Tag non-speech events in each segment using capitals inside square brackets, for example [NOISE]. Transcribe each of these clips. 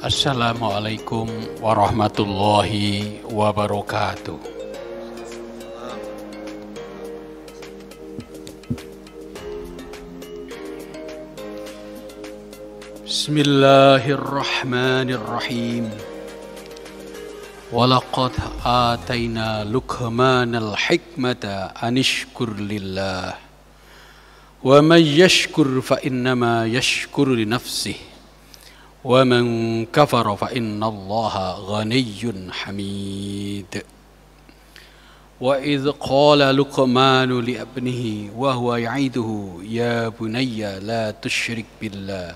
Assalamualaikum warahmatullahi wabarakatuh. بسم الله الرحمن الرحيم ولقد آتينا لقمان الحكمة أن اشكر لله ومن يشكر فإنما يشكر لنفسه ومن كفر فإن الله غني حميد وإذ قال لقمان لابنه وهو يعيده يا بني لا تشرك بالله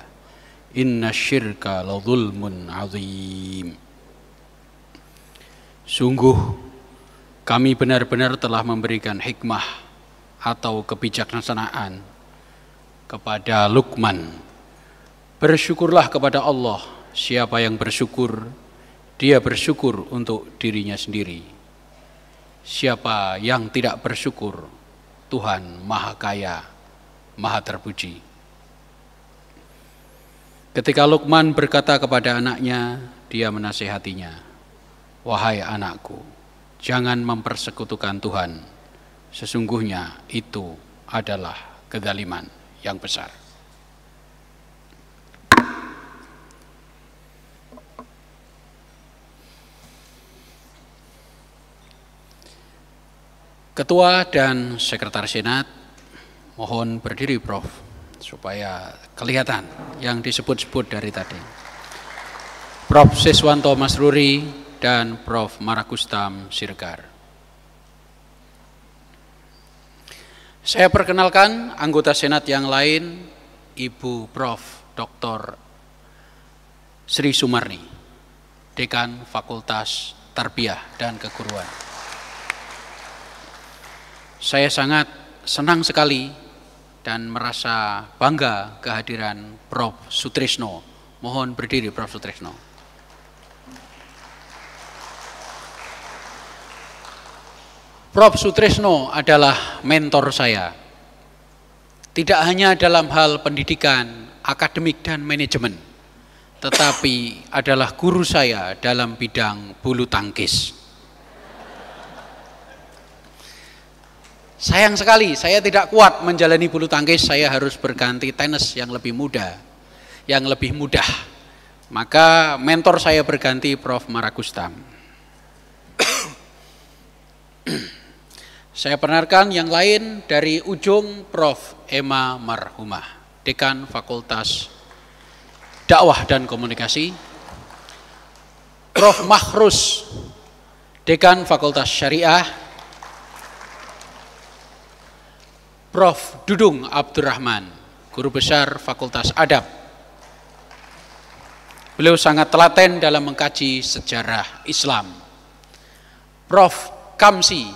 إن الشرك لظلم عظيم Sungguh kami benar-benar telah memberikan hikmah atau kebijaksanaan kepada Luqman Bersyukurlah kepada Allah. Siapa yang bersyukur, dia bersyukur untuk dirinya sendiri. Siapa yang tidak bersyukur, Tuhan Maha Kaya, Maha Terpuji. Ketika Lukman berkata kepada anaknya, dia menasehatinya, "Wahai anakku, jangan mempersekutukan Tuhan. Sesungguhnya itu adalah kedaliman yang besar." Ketua dan Sekretaris Senat mohon berdiri Prof supaya kelihatan yang disebut-sebut dari tadi. Prof Siswanto Masruri dan Prof Marakustam Sirgar. Saya perkenalkan anggota Senat yang lain, Ibu Prof. Dr. Sri Sumarni, Dekan Fakultas Tarbiyah dan Keguruan. Saya sangat senang sekali dan merasa bangga kehadiran Prof. Sutrisno. Mohon berdiri Prof. Sutrisno. Prof. Sutrisno adalah mentor saya. Tidak hanya dalam hal pendidikan, akademik, dan manajemen, tetapi adalah guru saya dalam bidang bulu tangkis. Sayang sekali, saya tidak kuat menjalani bulu tangkis, saya harus berganti tenis yang lebih mudah, yang lebih mudah. Maka mentor saya berganti Prof. Maragustam. [COUGHS] saya benarkan yang lain dari ujung Prof. Emma Marhumah, Dekan Fakultas Dakwah dan Komunikasi, Prof. Mahrus, Dekan Fakultas Syariah, Prof. Dudung Abdurrahman, Guru Besar Fakultas Adab. Beliau sangat telaten dalam mengkaji sejarah Islam. Prof. Kamsi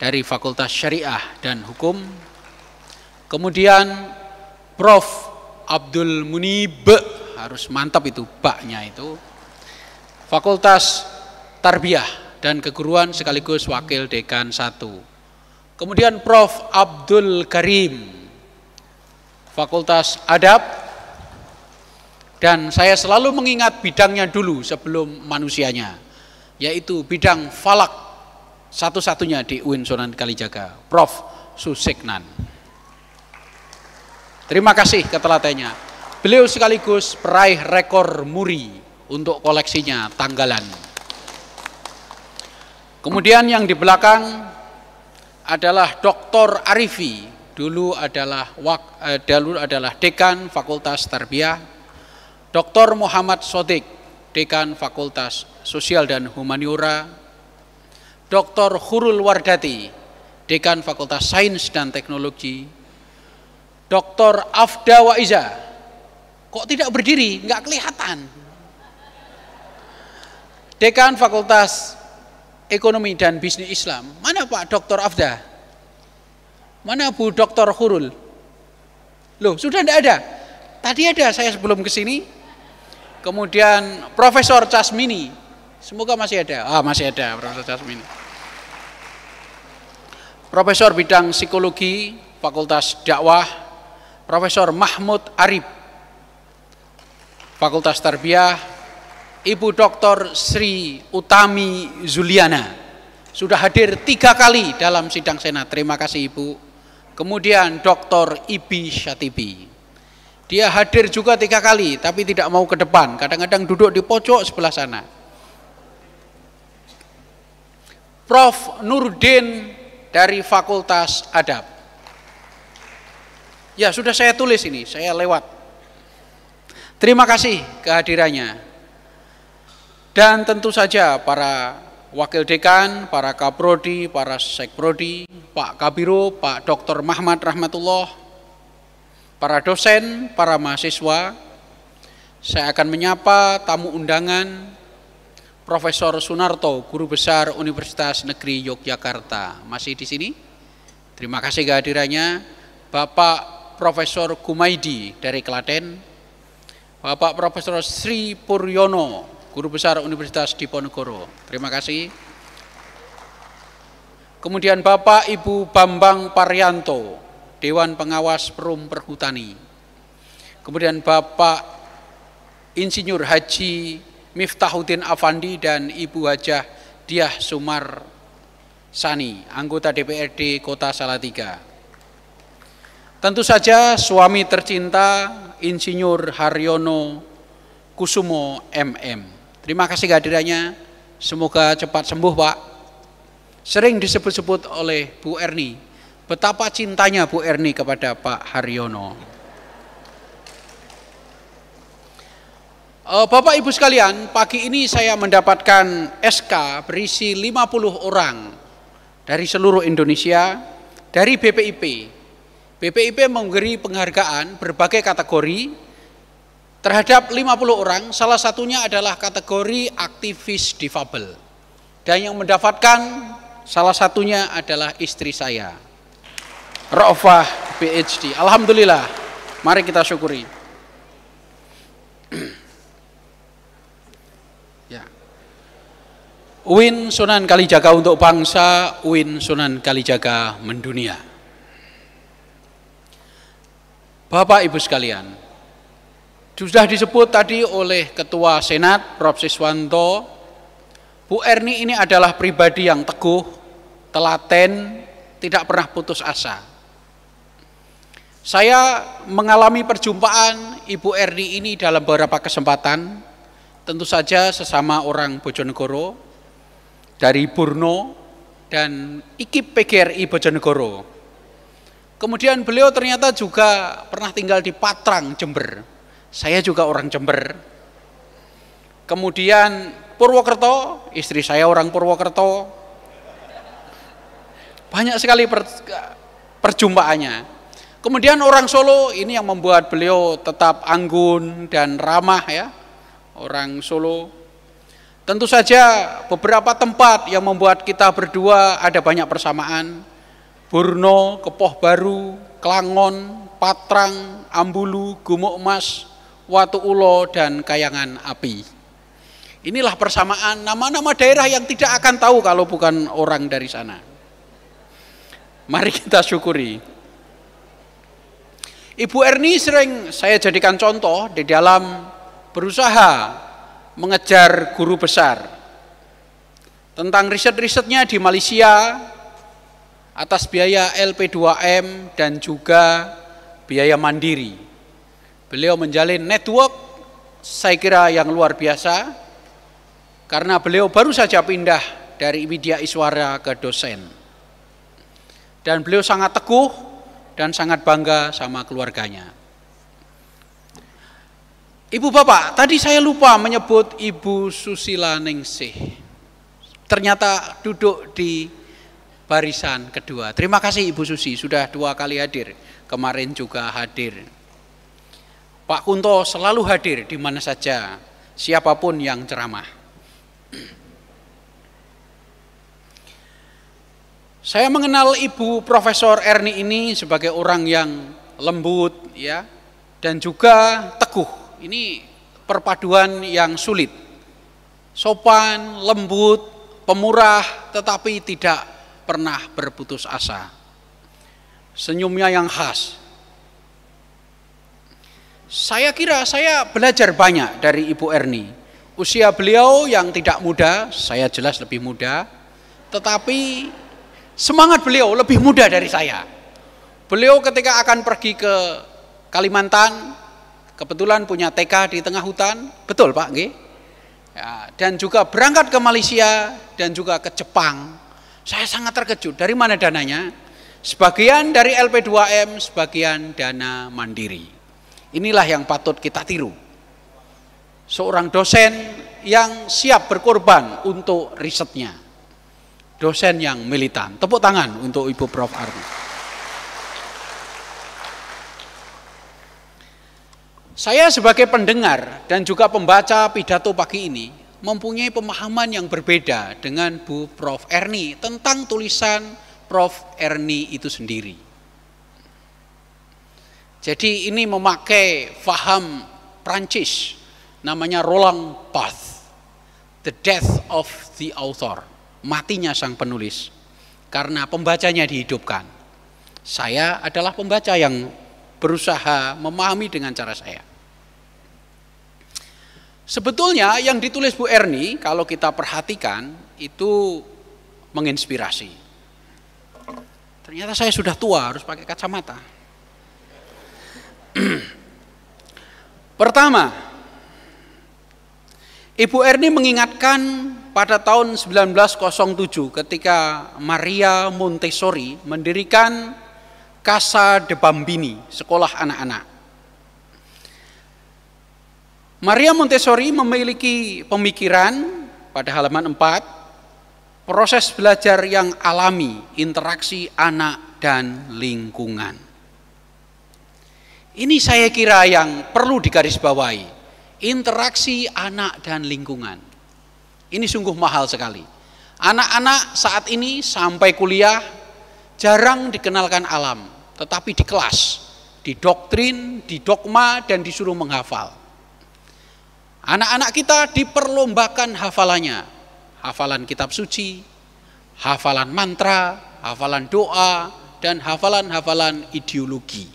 dari Fakultas Syariah dan Hukum. Kemudian Prof. Abdul Munib, harus mantap itu baknya itu. Fakultas Tarbiyah dan Keguruan sekaligus Wakil Dekan 1 Kemudian Prof. Abdul Karim, Fakultas Adab, dan saya selalu mengingat bidangnya dulu sebelum manusianya, yaitu bidang falak satu-satunya di UIN Sunan Kalijaga, Prof. Susiknan. Terima kasih ketelatannya. Beliau sekaligus peraih rekor muri untuk koleksinya tanggalan. Kemudian yang di belakang adalah Dr. Arifi, dulu adalah wak, eh, dulu adalah dekan Fakultas Tarbiyah, Dr. Muhammad Sodik, dekan Fakultas Sosial dan Humaniora, Dr. Hurul Wardati, dekan Fakultas Sains dan Teknologi, Dr. Afda Waiza, kok tidak berdiri, nggak kelihatan. Dekan Fakultas ekonomi dan bisnis Islam. Mana Pak Dr. Afda? Mana Bu Dr. Khurul? Loh, sudah tidak ada. Tadi ada saya sebelum ke sini. Kemudian Profesor Casmini. Semoga masih ada. Ah, masih ada Profesor Casmini. Profesor bidang psikologi Fakultas Dakwah Profesor Mahmud Arif Fakultas Tarbiyah Ibu Dr. Sri Utami Zuliana sudah hadir tiga kali dalam sidang Senat. Terima kasih Ibu. Kemudian Dr. Ibi Syatibi. Dia hadir juga tiga kali, tapi tidak mau ke depan. Kadang-kadang duduk di pojok sebelah sana. Prof. Nurdin dari Fakultas Adab. Ya, sudah saya tulis ini, saya lewat. Terima kasih kehadirannya. Dan tentu saja para wakil dekan, para kaprodi, para sekprodi, Pak Kabiro, Pak Dr. Muhammad Rahmatullah, para dosen, para mahasiswa, saya akan menyapa tamu undangan Profesor Sunarto, Guru Besar Universitas Negeri Yogyakarta. Masih di sini? Terima kasih kehadirannya. Bapak Profesor Kumaidi dari Klaten, Bapak Profesor Sri Puryono Guru Besar Universitas Diponegoro. Terima kasih. Kemudian Bapak Ibu Bambang Parianto, Dewan Pengawas Perum Perhutani. Kemudian Bapak Insinyur Haji Miftahuddin Afandi dan Ibu Hajah Diah Sumar Sani, anggota DPRD Kota Salatiga. Tentu saja suami tercinta Insinyur Haryono Kusumo MM. Terima kasih kehadirannya. Semoga cepat sembuh, Pak. Sering disebut-sebut oleh Bu Erni, betapa cintanya Bu Erni kepada Pak Haryono. Eh, Bapak Ibu sekalian, pagi ini saya mendapatkan SK berisi 50 orang dari seluruh Indonesia dari BPIP. BPIP memberi penghargaan berbagai kategori Terhadap 50 orang, salah satunya adalah kategori aktivis difabel. Dan yang mendapatkan salah satunya adalah istri saya. Rofah PhD. Alhamdulillah. Mari kita syukuri. [CLEARS THROAT] Ya. Win Sunan Kalijaga untuk bangsa, Win Sunan Kalijaga mendunia. Bapak Ibu sekalian, sudah disebut tadi oleh Ketua Senat Prof. Siswanto, Bu Erni ini adalah pribadi yang teguh, telaten, tidak pernah putus asa. Saya mengalami perjumpaan Ibu Erni ini dalam beberapa kesempatan, tentu saja sesama orang Bojonegoro, dari Burno, dan IKIP PGRI Bojonegoro. Kemudian beliau ternyata juga pernah tinggal di Patrang, Jember. Saya juga orang Jember. Kemudian Purwokerto, istri saya orang Purwokerto. Banyak sekali per, perjumpaannya. Kemudian orang Solo ini yang membuat beliau tetap anggun dan ramah ya. Orang Solo. Tentu saja beberapa tempat yang membuat kita berdua ada banyak persamaan. Burno, Kepoh Baru, Klangon, Patrang, Ambulu, Gumuk Emas, watu ulo, dan kayangan api. Inilah persamaan nama-nama daerah yang tidak akan tahu kalau bukan orang dari sana. Mari kita syukuri. Ibu Erni sering saya jadikan contoh di dalam berusaha mengejar guru besar. Tentang riset-risetnya di Malaysia atas biaya LP2M dan juga biaya mandiri. Beliau menjalin network saya kira yang luar biasa karena beliau baru saja pindah dari media Iswara ke dosen. Dan beliau sangat teguh dan sangat bangga sama keluarganya. Ibu Bapak, tadi saya lupa menyebut Ibu Susila Ningsih. Ternyata duduk di barisan kedua. Terima kasih Ibu Susi sudah dua kali hadir. Kemarin juga hadir. Pak Kunto selalu hadir di mana saja, siapapun yang ceramah. Saya mengenal Ibu Profesor Erni ini sebagai orang yang lembut ya dan juga teguh. Ini perpaduan yang sulit. Sopan, lembut, pemurah tetapi tidak pernah berputus asa. Senyumnya yang khas, saya kira saya belajar banyak dari Ibu Erni. Usia beliau yang tidak muda, saya jelas lebih muda, tetapi semangat beliau lebih muda dari saya. Beliau ketika akan pergi ke Kalimantan, kebetulan punya TK di tengah hutan, betul Pak Ya, dan juga berangkat ke Malaysia dan juga ke Jepang. Saya sangat terkejut, dari mana dananya? Sebagian dari LP2M, sebagian dana mandiri. Inilah yang patut kita tiru. Seorang dosen yang siap berkorban untuk risetnya. Dosen yang militan. Tepuk tangan untuk Ibu Prof. Arni. Saya sebagai pendengar dan juga pembaca pidato pagi ini mempunyai pemahaman yang berbeda dengan Bu Prof. Erni tentang tulisan Prof. Erni itu sendiri. Jadi ini memakai faham Prancis namanya Roland Barthes. The death of the author. Matinya sang penulis karena pembacanya dihidupkan. Saya adalah pembaca yang berusaha memahami dengan cara saya. Sebetulnya yang ditulis Bu Erni kalau kita perhatikan itu menginspirasi. Ternyata saya sudah tua harus pakai kacamata. [CLEARS THROAT] Pertama, Ibu Erni mengingatkan pada tahun 1907 ketika Maria Montessori mendirikan Casa de Bambini, sekolah anak-anak. Maria Montessori memiliki pemikiran pada halaman 4, proses belajar yang alami, interaksi anak dan lingkungan. Ini saya kira yang perlu digarisbawahi. Interaksi anak dan lingkungan. Ini sungguh mahal sekali. Anak-anak saat ini sampai kuliah jarang dikenalkan alam, tetapi di kelas, di doktrin, di dogma, dan disuruh menghafal. Anak-anak kita diperlombakan hafalannya. Hafalan kitab suci, hafalan mantra, hafalan doa, dan hafalan-hafalan ideologi.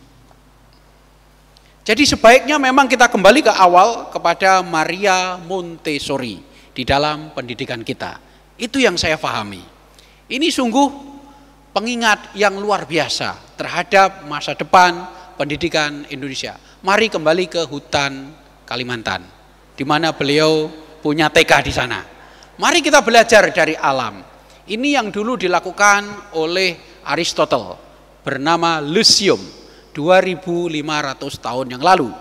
Jadi sebaiknya memang kita kembali ke awal kepada Maria Montessori di dalam pendidikan kita. Itu yang saya fahami. Ini sungguh pengingat yang luar biasa terhadap masa depan pendidikan Indonesia. Mari kembali ke hutan Kalimantan, di mana beliau punya TK di sana. Mari kita belajar dari alam. Ini yang dulu dilakukan oleh Aristotle bernama Lucium. 2500 tahun yang lalu.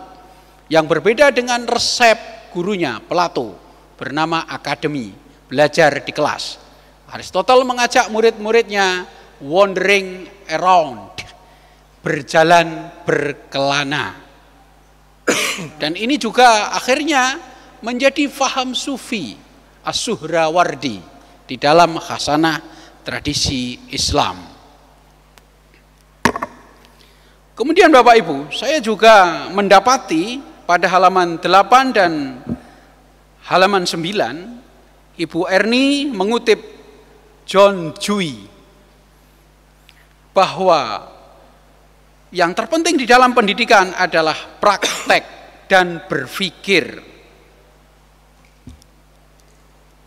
Yang berbeda dengan resep gurunya Plato bernama akademi, belajar di kelas. Aristoteles mengajak murid-muridnya wandering around, berjalan berkelana. [COUGHS] Dan ini juga akhirnya menjadi faham sufi as-suhrawardi di dalam khasanah tradisi Islam. Kemudian Bapak Ibu, saya juga mendapati pada halaman 8 dan halaman 9, Ibu Erni mengutip John Dewey bahwa yang terpenting di dalam pendidikan adalah praktek dan berpikir.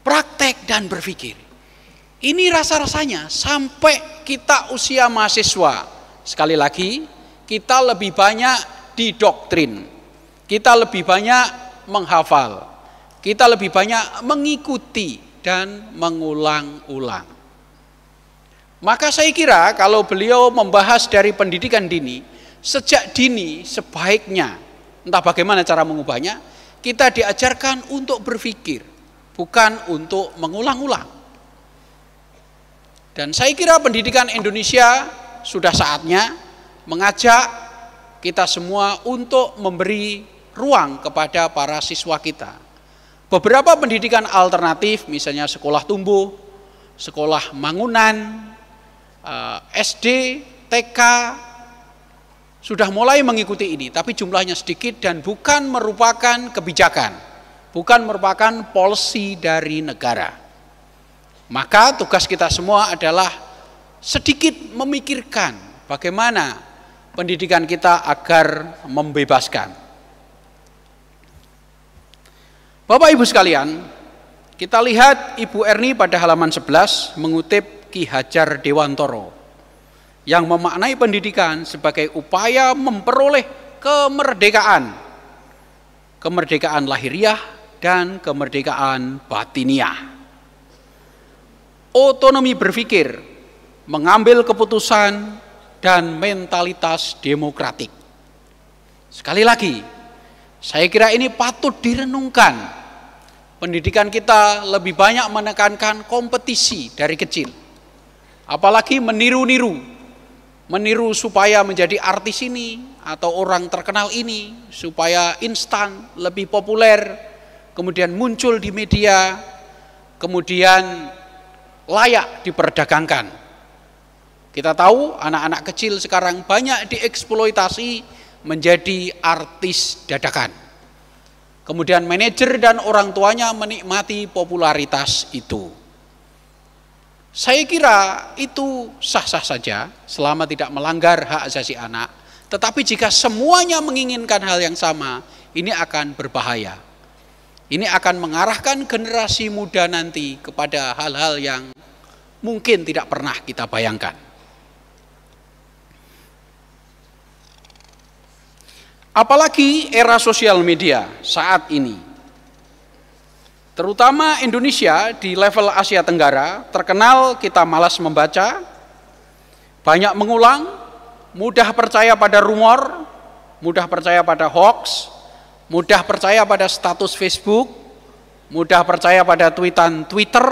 Praktek dan berpikir. Ini rasa-rasanya sampai kita usia mahasiswa. Sekali lagi, kita lebih banyak didoktrin, kita lebih banyak menghafal, kita lebih banyak mengikuti dan mengulang-ulang. Maka saya kira kalau beliau membahas dari pendidikan dini, sejak dini sebaiknya, entah bagaimana cara mengubahnya, kita diajarkan untuk berpikir, bukan untuk mengulang-ulang. Dan saya kira pendidikan Indonesia sudah saatnya mengajak kita semua untuk memberi ruang kepada para siswa kita. Beberapa pendidikan alternatif, misalnya sekolah tumbuh, sekolah mangunan, eh, SD, TK, sudah mulai mengikuti ini, tapi jumlahnya sedikit dan bukan merupakan kebijakan, bukan merupakan polisi dari negara. Maka tugas kita semua adalah sedikit memikirkan bagaimana pendidikan kita agar membebaskan. Bapak Ibu sekalian, kita lihat Ibu Erni pada halaman 11 mengutip Ki Hajar Dewantoro yang memaknai pendidikan sebagai upaya memperoleh kemerdekaan. Kemerdekaan lahiriah dan kemerdekaan batiniah. Otonomi berpikir, mengambil keputusan dan mentalitas demokratik. Sekali lagi, saya kira ini patut direnungkan. Pendidikan kita lebih banyak menekankan kompetisi dari kecil. Apalagi meniru-niru. Meniru supaya menjadi artis ini atau orang terkenal ini, supaya instan, lebih populer, kemudian muncul di media, kemudian layak diperdagangkan. Kita tahu anak-anak kecil sekarang banyak dieksploitasi menjadi artis dadakan. Kemudian manajer dan orang tuanya menikmati popularitas itu. Saya kira itu sah-sah saja selama tidak melanggar hak asasi anak. Tetapi jika semuanya menginginkan hal yang sama, ini akan berbahaya. Ini akan mengarahkan generasi muda nanti kepada hal-hal yang mungkin tidak pernah kita bayangkan. Apalagi era sosial media saat ini. Terutama Indonesia di level Asia Tenggara terkenal kita malas membaca, banyak mengulang, mudah percaya pada rumor, mudah percaya pada hoax, mudah percaya pada status Facebook, mudah percaya pada tweetan Twitter,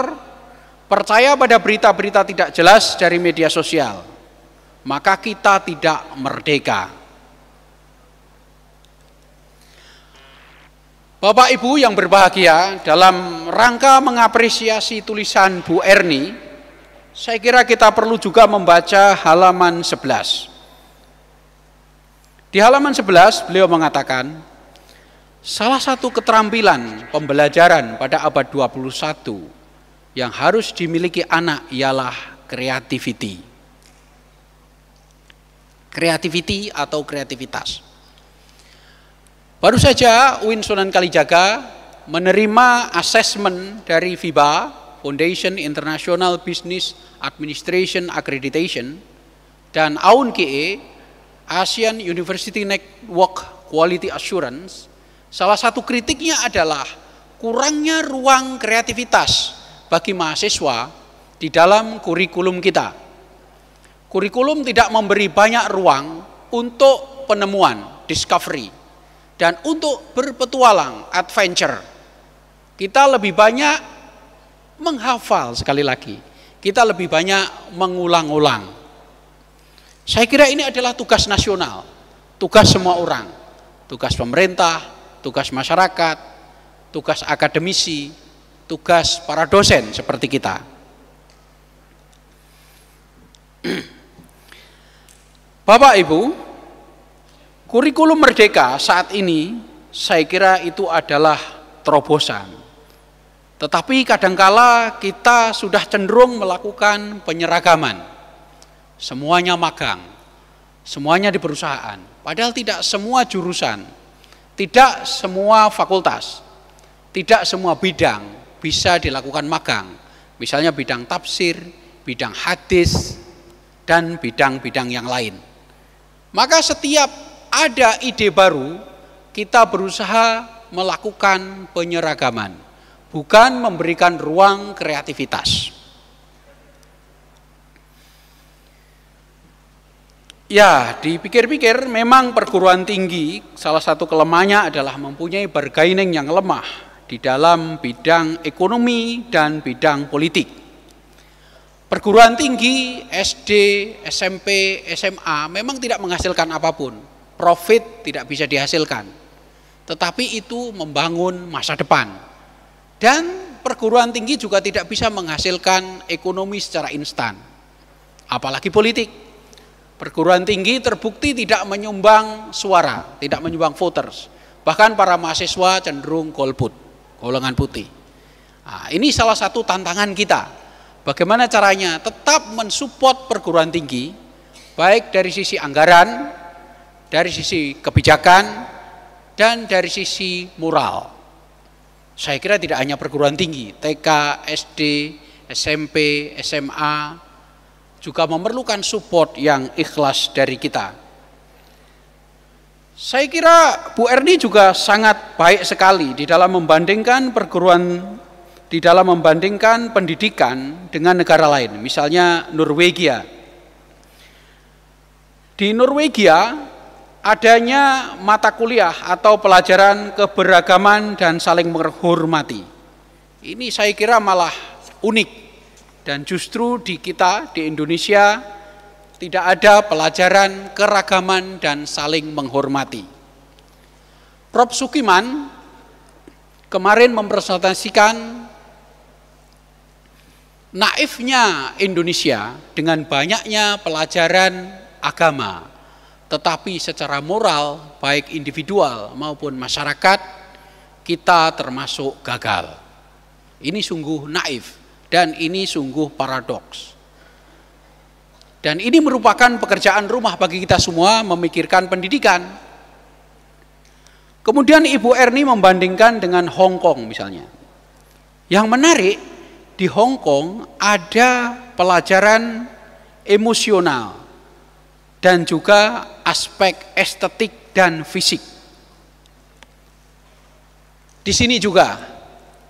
percaya pada berita-berita tidak jelas dari media sosial. Maka kita tidak merdeka Bapak Ibu yang berbahagia, dalam rangka mengapresiasi tulisan Bu Erni, saya kira kita perlu juga membaca halaman 11. Di halaman 11 beliau mengatakan, salah satu keterampilan pembelajaran pada abad 21 yang harus dimiliki anak ialah kreativiti. Kreativiti atau kreativitas. Baru saja UIN Sunan Kalijaga menerima asesmen dari FIBA, Foundation International Business Administration Accreditation, dan AUN KE, ASEAN University Network Quality Assurance, salah satu kritiknya adalah kurangnya ruang kreativitas bagi mahasiswa di dalam kurikulum kita. Kurikulum tidak memberi banyak ruang untuk penemuan, discovery dan untuk berpetualang, adventure. Kita lebih banyak menghafal sekali lagi. Kita lebih banyak mengulang-ulang. Saya kira ini adalah tugas nasional, tugas semua orang, tugas pemerintah, tugas masyarakat, tugas akademisi, tugas para dosen seperti kita. [CLEARS THROAT] Bapak Ibu, Kurikulum merdeka saat ini saya kira itu adalah terobosan. Tetapi kadangkala kita sudah cenderung melakukan penyeragaman. Semuanya magang, semuanya di perusahaan. Padahal tidak semua jurusan, tidak semua fakultas, tidak semua bidang bisa dilakukan magang. Misalnya bidang tafsir, bidang hadis, dan bidang-bidang yang lain. Maka setiap ada ide baru, kita berusaha melakukan penyeragaman, bukan memberikan ruang kreativitas. Ya, dipikir-pikir memang perguruan tinggi salah satu kelemahannya adalah mempunyai bargaining yang lemah di dalam bidang ekonomi dan bidang politik. Perguruan tinggi SD, SMP, SMA memang tidak menghasilkan apapun profit tidak bisa dihasilkan. Tetapi itu membangun masa depan. Dan perguruan tinggi juga tidak bisa menghasilkan ekonomi secara instan. Apalagi politik. Perguruan tinggi terbukti tidak menyumbang suara, tidak menyumbang voters. Bahkan para mahasiswa cenderung golput, golongan putih. Nah, ini salah satu tantangan kita. Bagaimana caranya tetap mensupport perguruan tinggi, baik dari sisi anggaran, dari sisi kebijakan dan dari sisi moral. Saya kira tidak hanya perguruan tinggi, TK, SD, SMP, SMA juga memerlukan support yang ikhlas dari kita. Saya kira Bu Erni juga sangat baik sekali di dalam membandingkan perguruan di dalam membandingkan pendidikan dengan negara lain, misalnya Norwegia. Di Norwegia, adanya mata kuliah atau pelajaran keberagaman dan saling menghormati. Ini saya kira malah unik dan justru di kita di Indonesia tidak ada pelajaran keragaman dan saling menghormati. Prof Sukiman kemarin mempresentasikan naifnya Indonesia dengan banyaknya pelajaran agama tetapi secara moral, baik individual maupun masyarakat, kita termasuk gagal. Ini sungguh naif dan ini sungguh paradoks. Dan ini merupakan pekerjaan rumah bagi kita semua memikirkan pendidikan. Kemudian Ibu Erni membandingkan dengan Hong Kong misalnya. Yang menarik di Hong Kong ada pelajaran emosional dan juga aspek estetik dan fisik. Di sini juga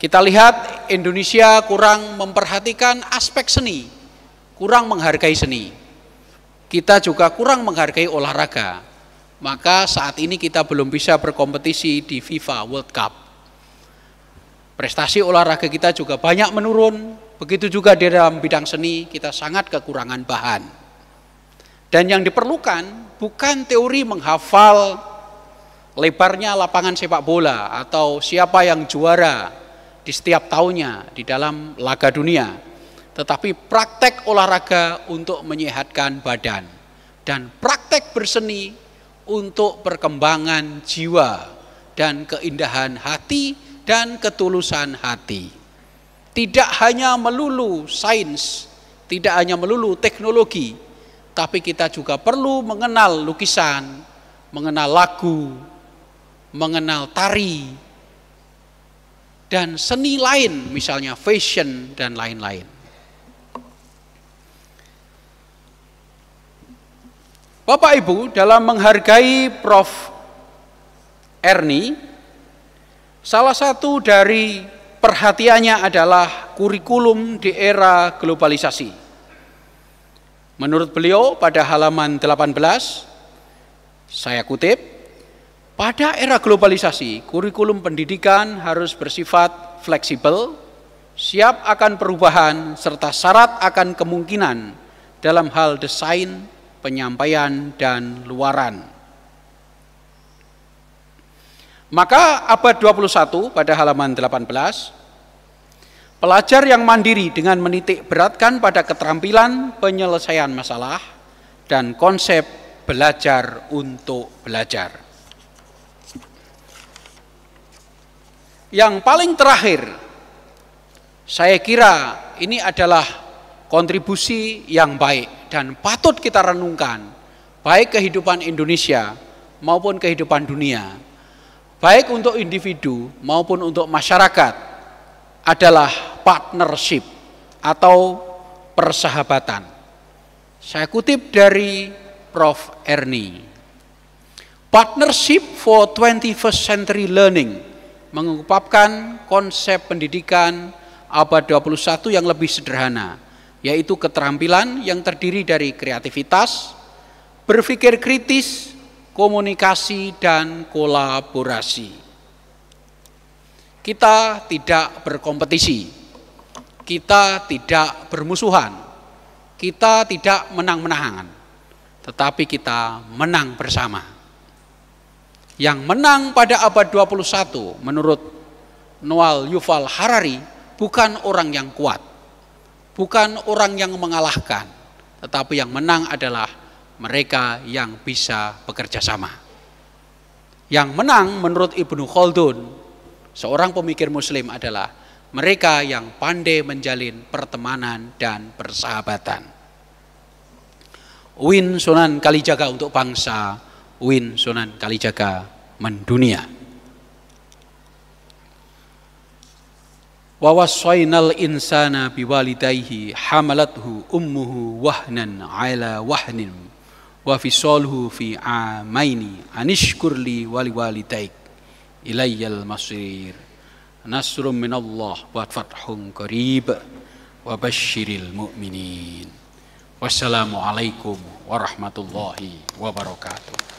kita lihat Indonesia kurang memperhatikan aspek seni, kurang menghargai seni. Kita juga kurang menghargai olahraga. Maka saat ini kita belum bisa berkompetisi di FIFA World Cup. Prestasi olahraga kita juga banyak menurun, begitu juga di dalam bidang seni kita sangat kekurangan bahan. Dan yang diperlukan bukan teori menghafal lebarnya lapangan sepak bola atau siapa yang juara di setiap tahunnya di dalam laga dunia, tetapi praktek olahraga untuk menyehatkan badan dan praktek berseni untuk perkembangan jiwa dan keindahan hati dan ketulusan hati. Tidak hanya melulu sains, tidak hanya melulu teknologi, tapi kita juga perlu mengenal lukisan, mengenal lagu, mengenal tari, dan seni lain, misalnya fashion dan lain-lain. Bapak Ibu, dalam menghargai Prof. Erni, salah satu dari perhatiannya adalah kurikulum di era globalisasi. Menurut beliau pada halaman 18, saya kutip, pada era globalisasi, kurikulum pendidikan harus bersifat fleksibel, siap akan perubahan, serta syarat akan kemungkinan dalam hal desain, penyampaian, dan luaran. Maka abad 21 pada halaman 18, Pelajar yang mandiri dengan menitik beratkan pada keterampilan penyelesaian masalah dan konsep belajar untuk belajar. Yang paling terakhir, saya kira ini adalah kontribusi yang baik dan patut kita renungkan, baik kehidupan Indonesia maupun kehidupan dunia, baik untuk individu maupun untuk masyarakat adalah partnership atau persahabatan. Saya kutip dari Prof. Ernie. Partnership for 21st Century Learning mengungkapkan konsep pendidikan abad 21 yang lebih sederhana, yaitu keterampilan yang terdiri dari kreativitas, berpikir kritis, komunikasi, dan kolaborasi. Kita tidak berkompetisi, kita tidak bermusuhan, kita tidak menang-menangan, tetapi kita menang bersama. Yang menang pada abad 21 menurut Noal Yuval Harari bukan orang yang kuat, bukan orang yang mengalahkan, tetapi yang menang adalah mereka yang bisa bekerja sama. Yang menang menurut Ibnu Khaldun, seorang pemikir muslim adalah mereka yang pandai menjalin pertemanan dan persahabatan. Win Sunan Kalijaga untuk bangsa, Win Sunan Kalijaga mendunia. Wawasainal insana biwalidayhi hamalathu ummuhu wahnan ala wahnin wa fisalhu fi amaini anishkurli walidayk ilayyal masir nasrum minallah wa fathun qarib wa basyiril mu'minin. Wassalamualaikum warahmatullahi wabarakatuh.